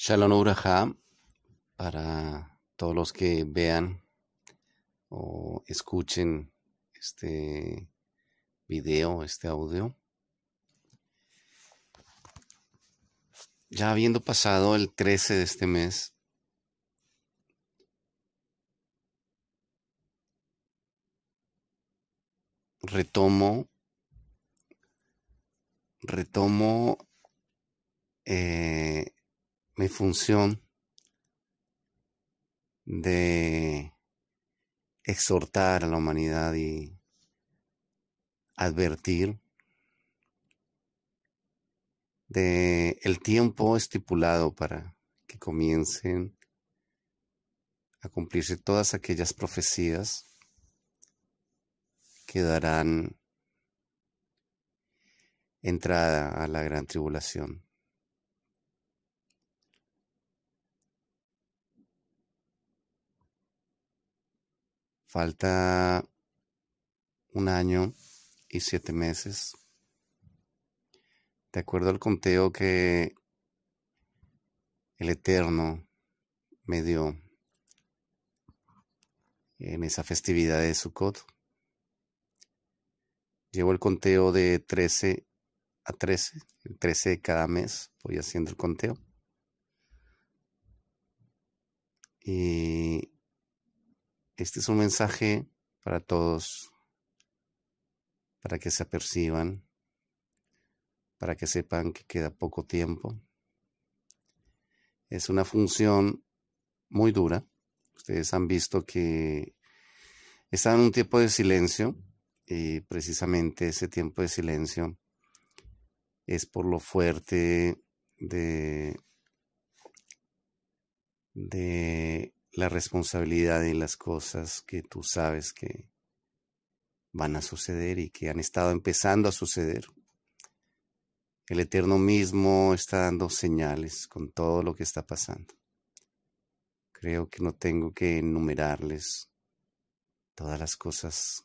Shalom Uraha para todos los que vean o escuchen este video, este audio. Ya habiendo pasado el 13 de este mes, retomo, retomo eh, mi función de exhortar a la humanidad y advertir de el tiempo estipulado para que comiencen a cumplirse todas aquellas profecías que darán entrada a la gran tribulación. Falta un año y siete meses. De acuerdo al conteo que el Eterno me dio en esa festividad de Sukkot. Llevo el conteo de 13 a 13, 13 cada mes, voy haciendo el conteo. Y este es un mensaje para todos, para que se aperciban, para que sepan que queda poco tiempo. Es una función muy dura. Ustedes han visto que están en un tiempo de silencio y precisamente ese tiempo de silencio es por lo fuerte de, de la responsabilidad en las cosas que tú sabes que van a suceder y que han estado empezando a suceder. El Eterno mismo está dando señales con todo lo que está pasando. Creo que no tengo que enumerarles todas las cosas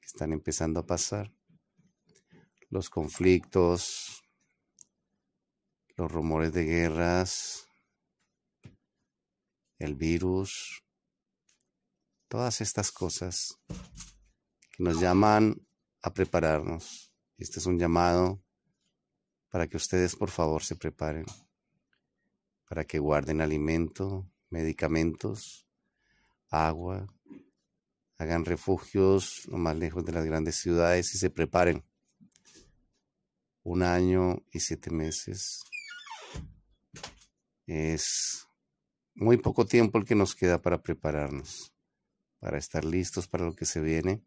que están empezando a pasar. Los conflictos, los rumores de guerras, el virus, todas estas cosas que nos llaman a prepararnos. Este es un llamado para que ustedes por favor se preparen, para que guarden alimento, medicamentos, agua, hagan refugios lo más lejos de las grandes ciudades y se preparen. Un año y siete meses es muy poco tiempo el que nos queda para prepararnos, para estar listos para lo que se viene.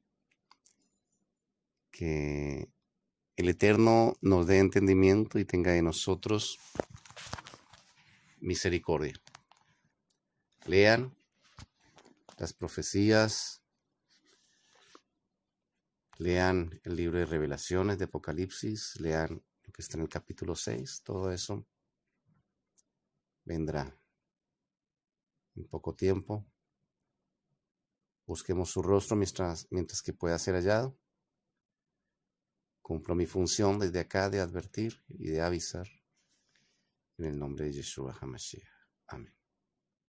Que el Eterno nos dé entendimiento y tenga de nosotros misericordia. Lean las profecías, lean el libro de revelaciones de Apocalipsis, lean lo que está en el capítulo 6, todo eso vendrá poco tiempo. Busquemos su rostro mientras, mientras que pueda ser hallado. Cumplo mi función desde acá de advertir y de avisar. En el nombre de Yeshua HaMashiach. Amén.